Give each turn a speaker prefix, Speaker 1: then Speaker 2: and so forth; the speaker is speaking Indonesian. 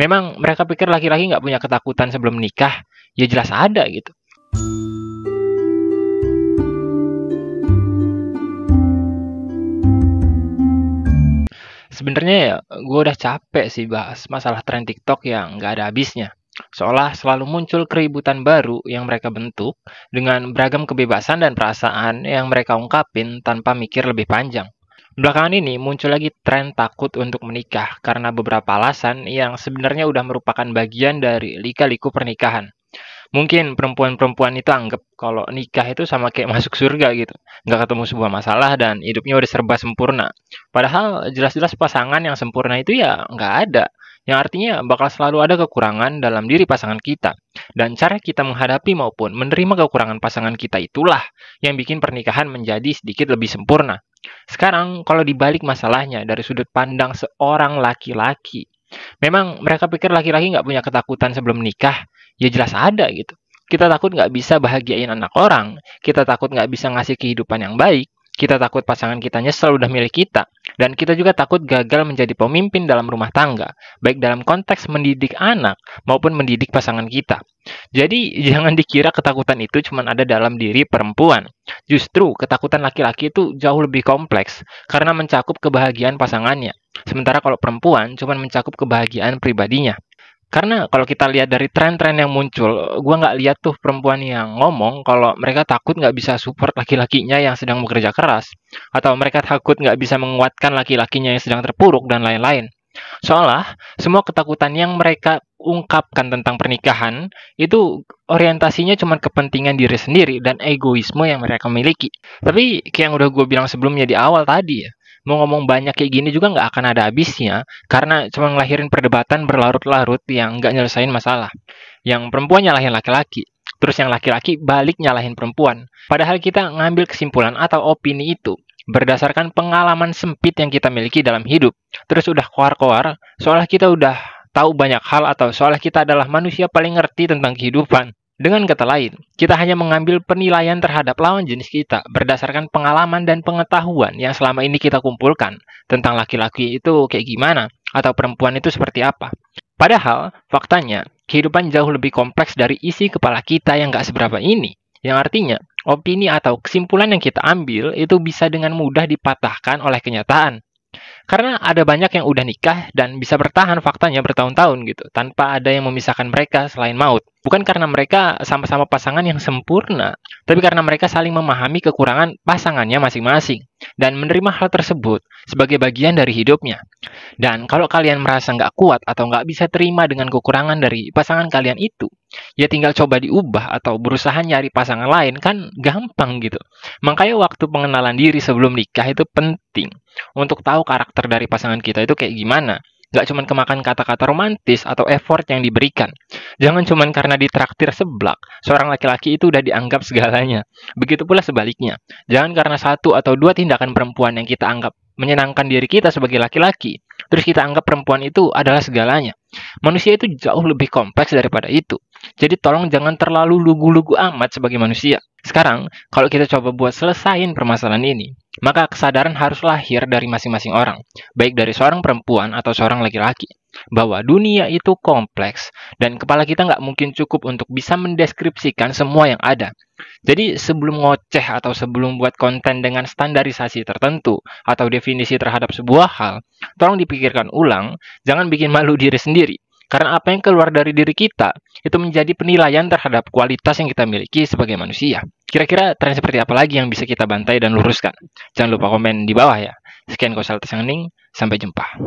Speaker 1: Memang mereka pikir laki-laki nggak punya ketakutan sebelum nikah? Ya jelas ada gitu. Sebenarnya ya, gue udah capek sih bahas masalah tren TikTok yang nggak ada habisnya. Seolah selalu muncul keributan baru yang mereka bentuk dengan beragam kebebasan dan perasaan yang mereka ungkapin tanpa mikir lebih panjang. Belakangan ini muncul lagi tren takut untuk menikah karena beberapa alasan yang sebenarnya udah merupakan bagian dari lika-liku pernikahan. Mungkin perempuan-perempuan itu anggap kalau nikah itu sama kayak masuk surga gitu. Nggak ketemu sebuah masalah dan hidupnya udah serba sempurna. Padahal jelas-jelas pasangan yang sempurna itu ya nggak ada. Yang artinya bakal selalu ada kekurangan dalam diri pasangan kita. Dan cara kita menghadapi maupun menerima kekurangan pasangan kita itulah yang bikin pernikahan menjadi sedikit lebih sempurna. Sekarang kalau dibalik masalahnya dari sudut pandang seorang laki-laki, memang mereka pikir laki-laki nggak punya ketakutan sebelum nikah, ya jelas ada gitu. Kita takut nggak bisa bahagiain anak orang, kita takut nggak bisa ngasih kehidupan yang baik, kita takut pasangan kita nyesel udah milih kita, dan kita juga takut gagal menjadi pemimpin dalam rumah tangga, baik dalam konteks mendidik anak maupun mendidik pasangan kita. Jadi, jangan dikira ketakutan itu cuma ada dalam diri perempuan. Justru, ketakutan laki-laki itu jauh lebih kompleks karena mencakup kebahagiaan pasangannya. Sementara kalau perempuan cuma mencakup kebahagiaan pribadinya. Karena kalau kita lihat dari tren-tren yang muncul, gue nggak lihat tuh perempuan yang ngomong kalau mereka takut nggak bisa support laki-lakinya yang sedang bekerja keras, atau mereka takut nggak bisa menguatkan laki-lakinya yang sedang terpuruk dan lain-lain. Seolah semua ketakutan yang mereka ungkapkan tentang pernikahan itu orientasinya cuma kepentingan diri sendiri dan egoisme yang mereka miliki. Tapi kayak yang udah gue bilang sebelumnya di awal tadi ya, mau ngomong banyak kayak gini juga nggak akan ada habisnya karena cuma ngelahirin perdebatan berlarut-larut yang nggak nyelesain masalah. Yang perempuan nyalahin laki-laki, terus yang laki-laki balik nyalahin perempuan. Padahal kita ngambil kesimpulan atau opini itu berdasarkan pengalaman sempit yang kita miliki dalam hidup. Terus udah koar-koar, seolah kita udah tahu banyak hal atau seolah kita adalah manusia paling ngerti tentang kehidupan. Dengan kata lain, kita hanya mengambil penilaian terhadap lawan jenis kita berdasarkan pengalaman dan pengetahuan yang selama ini kita kumpulkan tentang laki-laki itu kayak gimana atau perempuan itu seperti apa. Padahal, faktanya, kehidupan jauh lebih kompleks dari isi kepala kita yang gak seberapa ini. Yang artinya, opini atau kesimpulan yang kita ambil itu bisa dengan mudah dipatahkan oleh kenyataan. Karena ada banyak yang udah nikah dan bisa bertahan faktanya bertahun-tahun gitu, tanpa ada yang memisahkan mereka selain maut. Bukan karena mereka sama-sama pasangan yang sempurna, tapi karena mereka saling memahami kekurangan pasangannya masing-masing dan menerima hal tersebut sebagai bagian dari hidupnya. Dan kalau kalian merasa nggak kuat atau nggak bisa terima dengan kekurangan dari pasangan kalian itu, ya tinggal coba diubah atau berusaha nyari pasangan lain kan gampang gitu. Makanya waktu pengenalan diri sebelum nikah itu penting untuk tahu karakter dari pasangan kita itu kayak gimana. Gak cuma kemakan kata-kata romantis atau effort yang diberikan. Jangan cuma karena ditraktir seblak, seorang laki-laki itu udah dianggap segalanya. Begitu pula sebaliknya. Jangan karena satu atau dua tindakan perempuan yang kita anggap menyenangkan diri kita sebagai laki-laki, terus kita anggap perempuan itu adalah segalanya. Manusia itu jauh lebih kompleks daripada itu. Jadi tolong jangan terlalu lugu-lugu amat sebagai manusia. Sekarang, kalau kita coba buat selesain permasalahan ini, maka kesadaran harus lahir dari masing-masing orang, baik dari seorang perempuan atau seorang laki-laki, bahwa dunia itu kompleks dan kepala kita nggak mungkin cukup untuk bisa mendeskripsikan semua yang ada. Jadi sebelum ngoceh atau sebelum buat konten dengan standarisasi tertentu atau definisi terhadap sebuah hal, tolong dipikirkan ulang, jangan bikin malu diri sendiri. Karena apa yang keluar dari diri kita itu menjadi penilaian terhadap kualitas yang kita miliki sebagai manusia. Kira-kira tren seperti apa lagi yang bisa kita bantai dan luruskan? Jangan lupa komen di bawah ya. Sekian yang ini, sampai jumpa.